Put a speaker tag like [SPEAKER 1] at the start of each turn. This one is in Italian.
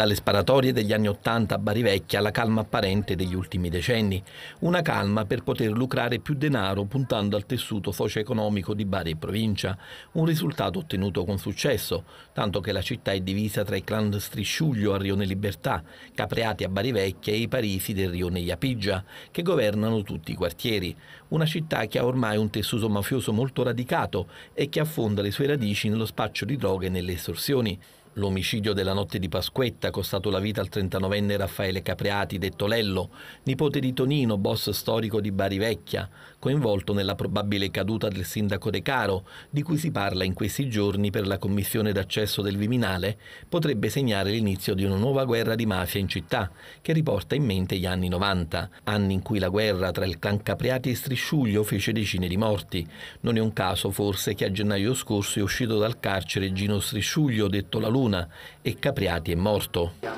[SPEAKER 1] Dalle sparatorie degli anni Ottanta a Bari Vecchia alla calma apparente degli ultimi decenni. Una calma per poter lucrare più denaro puntando al tessuto socio-economico di Bari e provincia. Un risultato ottenuto con successo, tanto che la città è divisa tra i clan Strisciuglio a Rione Libertà, Capreati a Bari Vecchia e i Parisi del Rione Iapigia, che governano tutti i quartieri. Una città che ha ormai un tessuto mafioso molto radicato e che affonda le sue radici nello spaccio di droghe e nelle estorsioni l'omicidio della notte di Pasquetta, costato la vita al 39enne Raffaele Capriati, detto Lello, nipote di Tonino, boss storico di Bari Vecchia, coinvolto nella probabile caduta del sindaco De Caro, di cui si parla in questi giorni per la commissione d'accesso del Viminale, potrebbe segnare l'inizio di una nuova guerra di mafia in città, che riporta in mente gli anni 90, anni in cui la guerra tra il clan Capriati e Strisciuglio fece decine di morti. Non è un caso, forse, che a gennaio scorso è uscito dal carcere Gino Strisciuglio, detto La Luna, Fortuna e Capriati è morto.